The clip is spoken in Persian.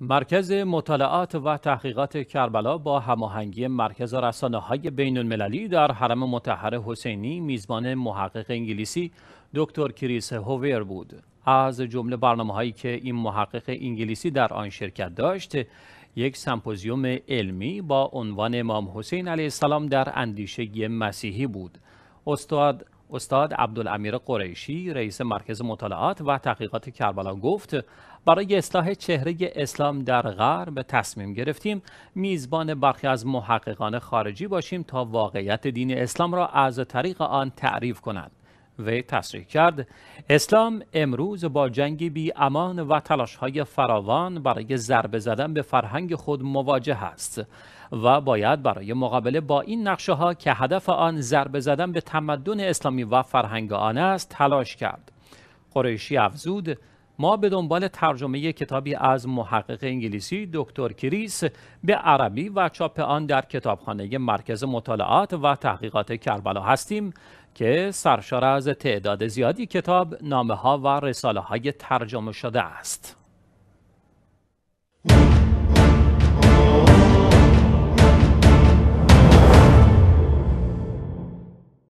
مرکز مطالعات و تحقیقات کربلا با هماهنگی مرکز رسانه های بین المللی در حرم متحر حسینی میزبان محقق انگلیسی دکتر کریس هوویر بود. از جمله برنامه هایی که این محقق انگلیسی در آن شرکت داشت یک سمپوزیوم علمی با عنوان امام حسین علیه السلام در اندیشه مسیحی بود. استاد استاد عبدالامیر قریشی رئیس مرکز مطالعات و تحقیقات کربلا گفت برای اصلاح چهره اسلام در غرب تصمیم گرفتیم میزبان برخی از محققان خارجی باشیم تا واقعیت دین اسلام را از طریق آن تعریف کنند وی تصریح کرد اسلام امروز با جنگی بی امان و تلاش های فراوان برای ضربه زدن به فرهنگ خود مواجه است و باید برای مقابله با این نقشه ها که هدف آن ضربه زدن به تمدن اسلامی و فرهنگ آن است تلاش کرد قریشی افزود ما به دنبال ترجمه کتابی از محقق انگلیسی دکتر کریس به عربی و چاپ آن در کتابخانه مرکز مطالعات و تحقیقات کربلا هستیم که سرشار از تعداد زیادی کتاب، نامه ها و رساله های ترجمه شده است.